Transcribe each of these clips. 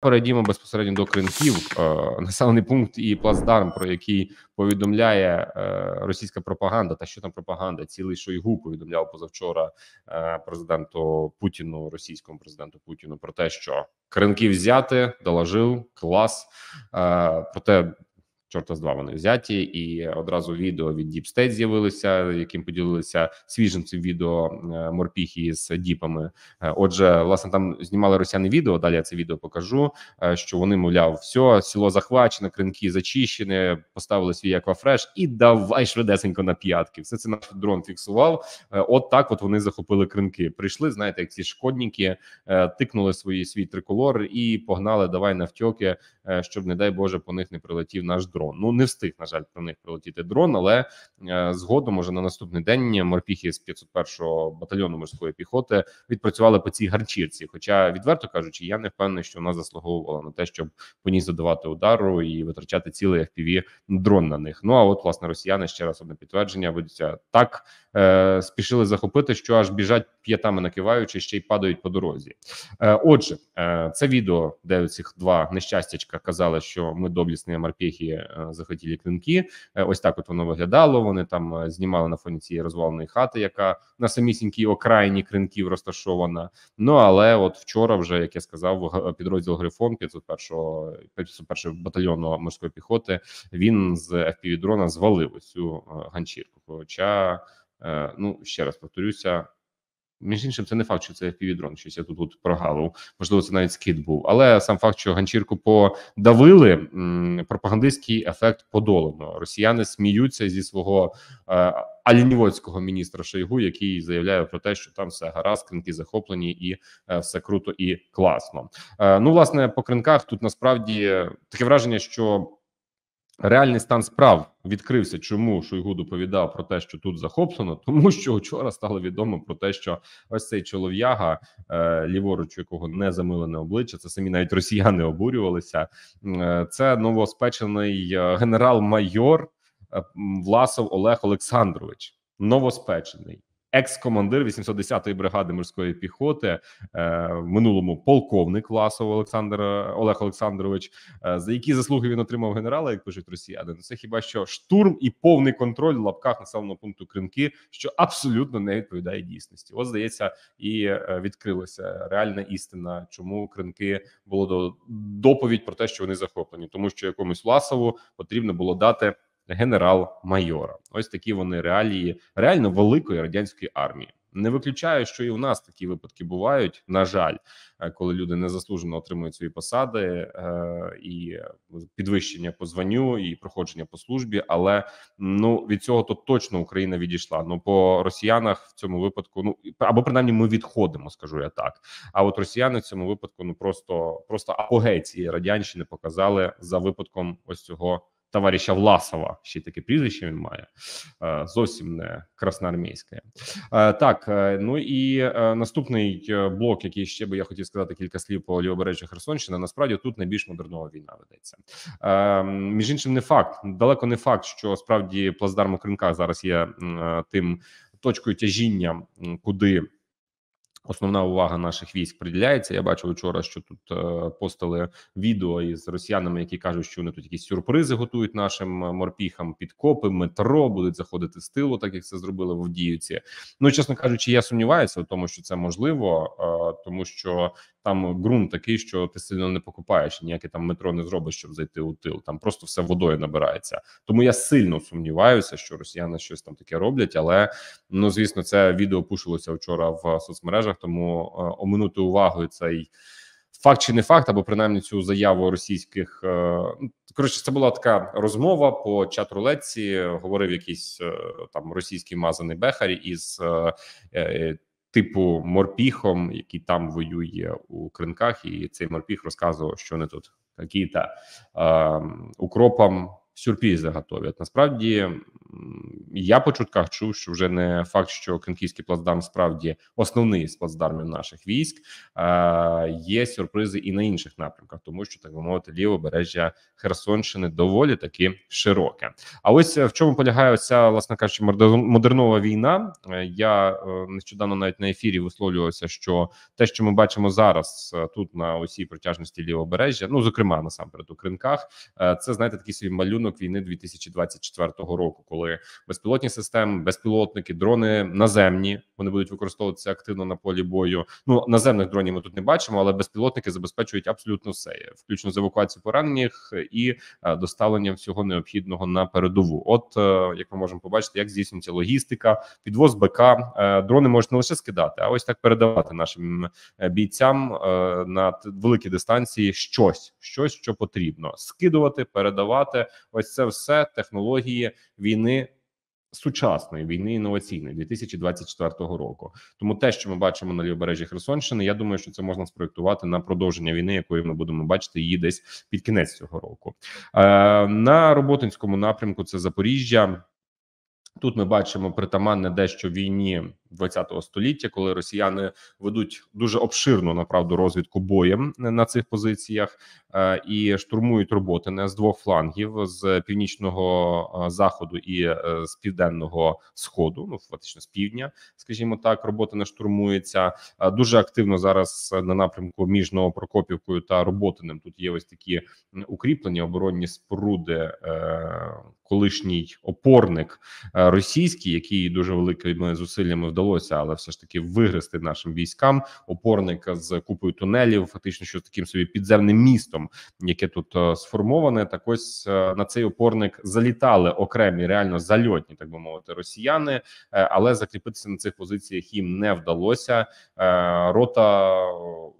Перейдімо безпосередньо до кринків. Е, населений пункт і плацдарм, про який повідомляє е, російська пропаганда, та що там пропаганда, цілий Шойгу повідомляв позавчора е, президенту Путіну, російському президенту Путіну, про те, що кринки взяти, доложив клас. Проте чорта з два вони взяті, і одразу відео від Deep State з'явилися, яким поділилися свіжим цим відео е, морпіхи з діпами. Е, отже, власне, там знімали росіяни відео. Далі я це відео покажу. Е, що вони мовляв, все село захвачене, кринки зачищені, поставили свій аквафреш і давай швидесенько на п'ятки. Все це наш дрон фіксував. От так, от вони захопили кринки. Прийшли, знаєте, як ці шкодники тикнули свої свій триколор і погнали. Давай навтьоки. Е, щоб, не дай Боже, по них не прилетів наш дрон. Ну не встиг, на жаль, про них прилетіти дрон, але е, згодом уже на наступний день морпіхи з 501-го батальйону морської піхоти відпрацювали по цій гарчірці. Хоча, відверто кажучи, я не впевнений, що вона заслуговувала на те, щоб по ній задавати удару і витрачати цілий FPV дрон на них. Ну а от власне росіяни ще раз одне підтвердження ведуться так е, спішили захопити, що аж біжать п'ятами накиваючи, ще й падають по дорозі. Е, отже, е, це відео, де цих два нещастячка казали, що ми доблісні морпехи е, захотіли клинки. Е, ось так от воно виглядало. Вони там е, знімали на фоні цієї розваленої хати, яка на самісінькій окраїні кринків розташована. Ну але от вчора, вже як я сказав, підрозділ Грифон 501-го 501-го батальйону морської піхоти. Він з fpv дрона звалив цю ганчірку. Хоча Е, ну ще раз повторюся. Між іншим, це не факт, що це fpv щось я тут от прогалив. Можливо, це навіть скид був. Але сам факт, що ганчірку подавили, пропагандистський ефект подолано. Росіяни сміються зі свого е, алінівоцького міністра Шойгу, який заявляє про те, що там все гаразд, кринки захоплені і е, все круто і класно. Е, ну, власне, по кринках тут насправді таке враження, що реальний стан справ відкрився. Чому Шойгу доповідав про те, що тут захоплено? Тому що вчора стало відомо про те, що ось цей чолов'яга, е, ліворуч, якого не замилене обличчя, це самі навіть росіяни обурювалися. Е, це новоспечений е, генерал-майор Власов Олег Олександрович. Новоспечений екс-командир 810-ї бригади морської піхоти е, в минулому полковник класу Олександр Олег Олександрович. Е, за які заслуги він отримав генерала, як пишуть росіяни, ну це хіба що штурм і повний контроль в лапках населеного пункту Кринки, що абсолютно не відповідає дійсності. От здається, і е, відкрилася реальна істина, чому кринки було до доповідь про те, що вони захоплені, тому що якомусь ласову потрібно було дати генерал-майора. Ось такі вони реалії реально великої радянської армії. Не виключаю, що і у нас такі випадки бувають. На жаль, е, коли люди незаслужено отримують свої посади е, і підвищення по званню і проходження по службі. Але ну від цього то точно Україна відійшла. Ну по росіянах в цьому випадку, ну або принаймні ми відходимо, скажу я так. А от росіяни в цьому випадку ну просто просто апогей цієї радянщини показали за випадком ось цього товариша Власова, ще й таке прізвище він має, е, зовсім не красноармійське. Е, так, е, ну і наступний блок, який ще би я хотів сказати кілька слів по лівобережжю Херсонщини. Насправді тут найбільш модернова війна ведеться. Між іншим, не факт далеко не факт, що справді плацдарм у Кринках зараз є тим точкою тяжіння, куди основна увага наших військ приділяється. Я бачив вчора, що тут е, постали відео із росіянами, які кажуть, що вони тут якісь сюрпризи готують нашим е, морпіхам підкопи, метро будуть заходити з тилу, так як це зробили в Авдіївці. Ну чесно кажучи, я сумніваюся в тому, що це можливо, е, тому що там ґрунт такий, що ти сильно не покупаєш, ніяке там метро не зробиш, щоб зайти у тил. Там просто все водою набирається. Тому я сильно сумніваюся, що росіяни щось там таке роблять. Але ну звісно, це відео пушилося вчора в соцмережах, тому е, оминути увагою цей. Факт чи не факт, або принаймні цю заяву російських е, ну, коротше, це була така розмова по чат рулетці Говорив якийсь е, там російський мазаний бехарі із е, типу морпіхом, який там воює у кринках, і цей морпіх розказував, що не тут какие-то э, ем, укропом сюрпризи готовлять. Насправді я по чутках чув, що вже не факт, що Кенківський плацдарм справді основний з плацдармів наших військ. Є сюрпризи і на інших напрямках, тому що так би мовити, лівобережжя Херсонщини доволі таки широке. А ось е, в чому полягає ця, власне кажучи, модернова війна. Е, я е, нещодавно навіть на ефірі висловлювався, що те, що ми бачимо зараз тут на усій протяжності лівобережжя, ну зокрема насамперед у кринках, це знаєте такий свій малюнок рахунок війни 2024 року, коли безпілотні системи, безпілотники, дрони наземні вони будуть використовуватися активно на полі бою. Ну наземних дронів ми тут не бачимо, але безпілотники забезпечують абсолютно все, включно з евакуацією поранених і е, доставленням всього необхідного на передову. От е, як ми можемо побачити, як здійснюється логістика, підвоз БК е, дрони можуть не лише скидати, а ось так передавати нашим бійцям на великі дистанції щось, щось що потрібно скидувати, передавати. Ось це все технології війни. Сучасної війни інноваційної 2024 року, тому те, що ми бачимо на лівобережжі Херсонщини, я думаю, що це можна спроектувати на продовження війни, якої ми будемо бачити її десь під кінець цього року. Е, На роботинському напрямку це Запоріжжя. Тут ми бачимо притаманне дещо війні 20-го століття, коли росіяни ведуть дуже обширну направду розвідку боєм на цих позиціях е, і штурмують роботи не з двох флангів з північного е, заходу і е, з південного сходу. Ну фактично з півдня, скажімо так, роботи не штурмуються. дуже активно зараз на напрямку між Новопрокопівкою та Роботиним. Тут є ось такі укріплені оборонні споруди. Колишній опорник російський, який дуже великими зусиллями вдалося вдалося, але все ж таки вигризти нашим військам опорник з купою тунелів, фактично, що з таким собі підземним містом, яке тут е, сформоване, так ось е, на цей опорник залітали окремі, реально зальотні, так би мовити, росіяни, е, але закріпитися на цих позиціях їм не вдалося. Рота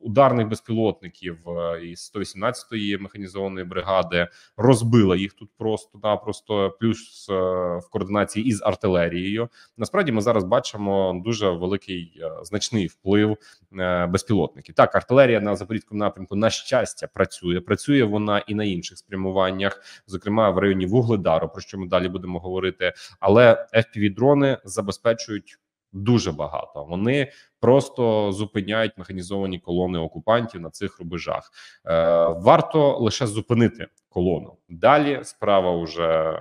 ударних безпілотників із 118-ї механізованої бригади розбила їх тут просто-напросто, плюс в координації із артилерією. Насправді, ми зараз бачимо дійсно дуже великий е, значний вплив е, безпілотників. Так, артилерія на запорізькому напрямку на щастя працює. Працює вона і на інших спрямуваннях, зокрема в районі Вугледару, про що ми далі будемо говорити. Але fpv дрони забезпечують. Дуже багато вони просто зупиняють механізовані колони окупантів на цих рубежах. Е, Варто лише зупинити колону. Далі справа вже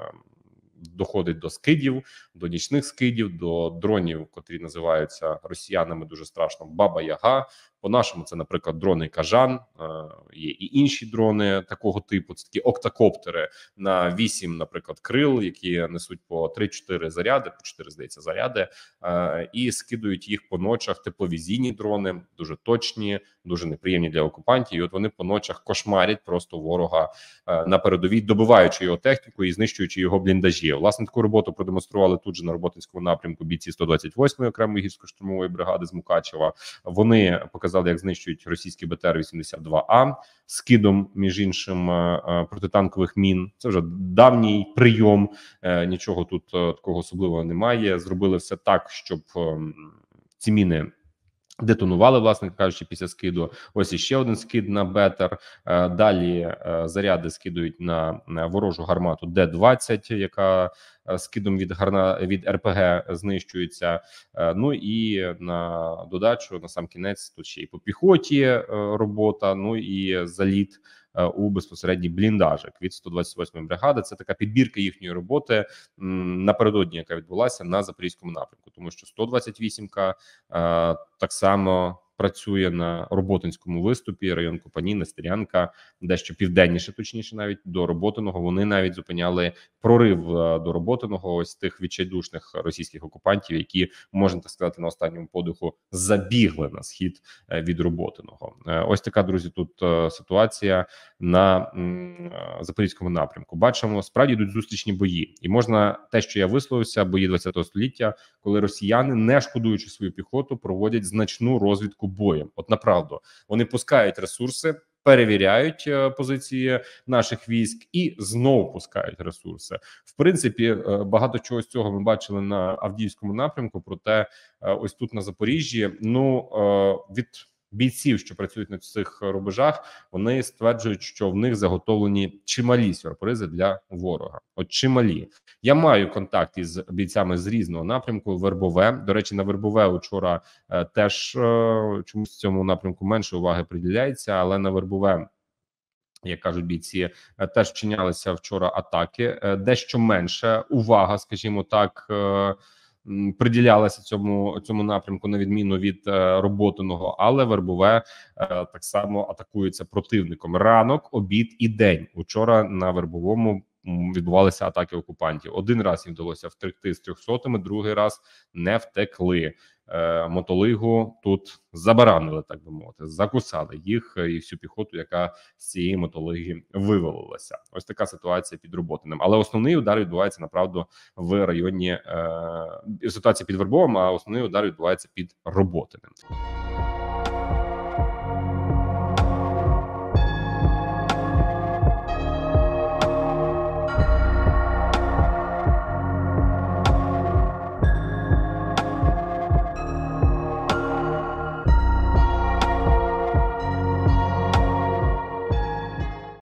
доходить до скидів, до нічних скидів, до дронів, котрі називаються росіянами дуже страшно. Баба Яга. По нашому це, наприклад, дрони кажан, е, є і інші дрони такого типу. Це такі октакоптери на 8, наприклад, крил, які несуть по 3-4 заряди, по 4, здається, заряди, е, і скидують їх по ночах. Тепловізійні дрони дуже точні дуже неприємні для окупантів. І От вони по ночах кошмарять просто ворога е, на передовій, добиваючи його техніку і знищуючи його бліндажі. Власне таку роботу продемонстрували тут же на роботинському напрямку. Бійці 128-ї окремої гірсько-штурмової бригади з Мукачева. Вони показали, як знищують російські БТР 82 а скидом між іншим е, е, протитанкових мін. Це вже давній прийом. Нічого тут такого особливого немає. Зробили все так, щоб ем, ці міни Детонували, власне кажучи, після скиду. Ось іще один скид на Бетер. Е, далі е, заряди скидують на ворожу гармату Д-20, яка Е, скидом від гарна від РПГ знищуються. Е, ну і на додачу на сам кінець тут ще і по піхоті е, робота. Ну і заліт. У безпосередній бліндажик від 128-ї бригади це така підбірка їхньої роботи напередодні, яка відбулася на запорізькому напрямку, тому що 128-ка так само працює на роботинському виступі. Район Копаніна, Стерянка, дещо південніше, точніше, навіть до роботиного вони навіть зупиняли прорив е, до роботиного ось тих відчайдушних російських окупантів, які можна так сказати на останньому подиху забігли на схід е, від роботиного. Е, ось така друзі. Тут ситуація на запорізькому напрямку. Бачимо, справді йдуть зустрічні бої, і можна те, що я висловився, бої 20-го століття, коли росіяни, не шкодуючи свою піхоту, проводять значну розвідку розвідку боєм. От направду вони пускають ресурси. Перевіряють е, позиції наших військ і знову пускають ресурси. В принципі, е, багато чого з цього ми бачили на авдіївському напрямку. Проте, е, ось тут на Запоріжжі, ну від бійців, що працюють на цих рубежах, вони стверджують, що в них заготовлені чималі сюрпризи для ворога. От чималі я маю контакт із бійцями з різного напрямку. Вербове до речі, на вербове учора е, теж е, чомусь цьому напрямку менше уваги приділяється, але на вербове. Як кажуть бійці, е, теж вчинялися вчора атаки е, дещо менше увага, скажімо так. Е, приділялася цьому цьому напрямку на відміну від е, роботаного, але вербове е, так само атакується противником ранок, обід і день учора на вербовому відбувалися атаки окупантів. Один раз їм вдалося втекти з трьохсотими, другий раз не втекли. Е, мотолигу тут забаранили, так би мовити, закусали їх і всю піхоту, яка з цієї мотолиги вивалилася. Ось така ситуація під роботиним. Але основний удар відбувається направду в районі е, ситуація під Вербовим, а основний удар відбувається під роботиним.